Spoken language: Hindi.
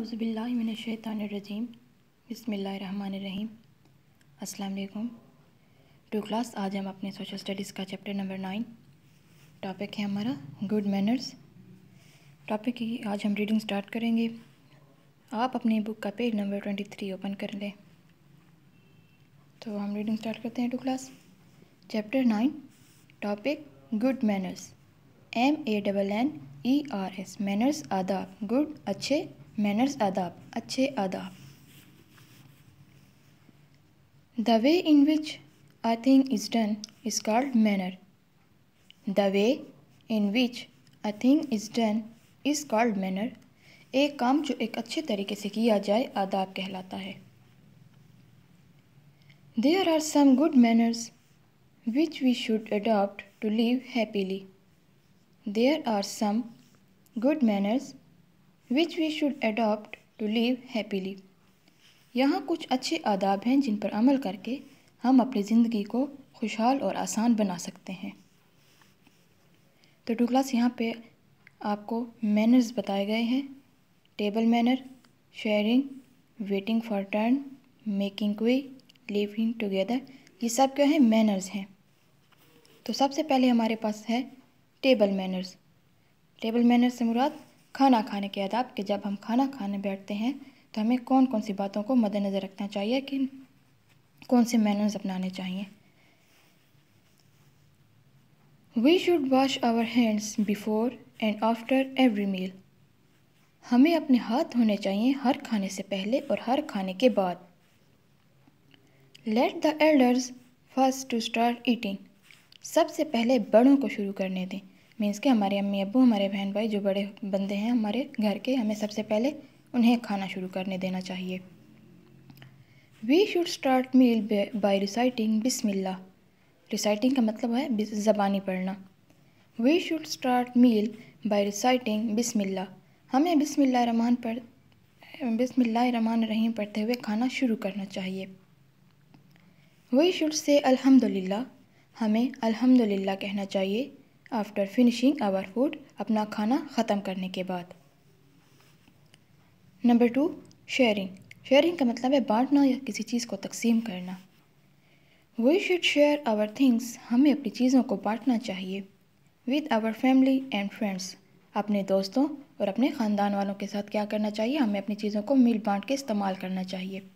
अज़बिल्लिमिनशैतरजीम बसमीम अल्लाम टू क्लास आज हम अपने सोशल स्टडीज़ का चैप्टर नंबर नाइन टॉपिक है हमारा गुड मैनर्स टॉपिक की आज हम रीडिंग स्टार्ट करेंगे आप अपनी बुक का page number twenty three open कर लें तो हम रीडिंग स्टार्ट करते हैं to class chapter nine topic good manners M A double N E R S manners आदाब गुड अच्छे मैनर्स आदाब अच्छे आदाब the way in which a thing is done is called manner the way in which a thing is done is called manner एक काम जो एक अच्छे तरीके से किया जाए आदाब कहलाता है there are some good manners which we should adopt to live happily there are some good manners which we should adopt to live happily यहाँ कुछ अच्छे आदाब हैं जिन पर अमल करके हम अपनी ज़िंदगी को खुशहाल और आसान बना सकते हैं तो टू क्लास यहाँ पे आपको मैनर्स बताए गए हैं table manner sharing waiting for turn making queue living together ये सब क्या है मैनर्स हैं तो सबसे पहले हमारे पास है टेबल मैनर्स टेबल मैनर्स से मुराद खाना खाने के आदाब कि जब हम खाना खाने बैठते हैं तो हमें कौन कौन सी बातों को मद्देनज़र रखना चाहिए कि कौन से मैनर्स अपनाने चाहिए we should wash our hands before and after every meal हमें अपने हाथ धोने चाहिए हर खाने से पहले और हर खाने के बाद let the elders first to start eating सबसे पहले बड़ों को शुरू करने दें मीन्स के हमारे अम्मी अबू हमारे बहन भाई जो बड़े बंदे हैं हमारे घर के हमें सबसे पहले उन्हें खाना शुरू करने देना चाहिए we should start meal by reciting बिसमिल्ला रिसाइटिंग का मतलब है ज़बानी पढ़ना we should start meal by reciting बिसमिल्ला हमें बिसमिल्ल रमान पढ़ बिसमिल्ल रमान रहीम पढ़ते हुए खाना शुरू करना चाहिए वी शुड से अलहमदिल्ला हमें अलहमदिल्ला कहना चाहिए आफ्टर फिनिशिंग आवर फूड अपना खाना ख़त्म करने के बाद नंबर टू शेयरिंग शेयरिंग का मतलब है बांटना या किसी चीज़ को तकसीम करना we should share our things हमें अपनी चीज़ों को बांटना चाहिए with our family and friends अपने दोस्तों और अपने ख़ानदान वालों के साथ क्या करना चाहिए हमें अपनी चीज़ों को मिल बांट के इस्तेमाल करना चाहिए